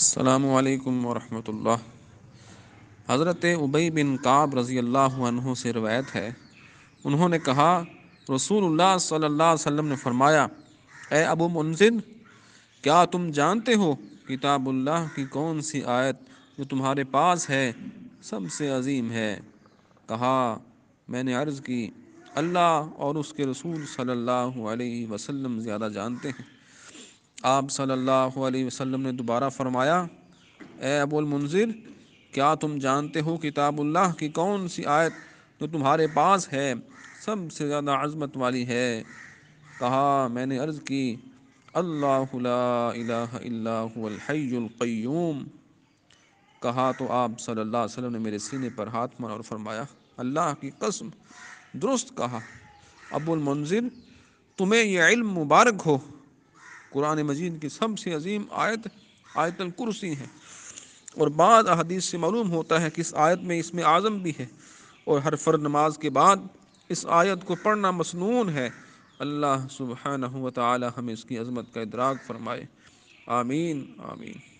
السلام علیکم ورحمۃ اللہ حضرت ابئی بن کاب رضی اللہ عنہ سے روایت ہے انہوں نے کہا رسول اللہ صلی اللہ علیہ وسلم نے فرمایا اے ابو منزد کیا تم جانتے ہو کتاب اللہ کی کون سی آیت جو تمہارے پاس ہے سب سے عظیم ہے کہا میں نے عرض کی اللہ اور اس کے رسول صلی اللہ علیہ وسلم زیادہ جانتے ہیں آپ صلی اللہ علیہ وسلم نے دوبارہ فرمایا اے ابو المنظر کیا تم جانتے ہو کتاب اللہ کی کون سی آیت جو تمہارے پاس ہے سب سے زیادہ عظمت والی ہے کہا میں نے عرض کی اللہ لا الہ الا هو الحی القیوم کہا تو آپ صلی اللہ علیہ وسلم نے میرے سینے پر ہاتھ اور فرمایا اللہ کی قسم درست کہا ابو المنظر تمہیں یہ علم مبارک ہو قرآن مجید کی سب سے عظیم آیت آیت الکرسی ہے اور بعض احادیث سے معلوم ہوتا ہے کہ اس آیت میں اس میں اعظم بھی ہے اور ہر فرد نماز کے بعد اس آیت کو پڑھنا مصنون ہے اللہ و تعالی ہمیں اس کی عظمت کا ادراک فرمائے آمین آمین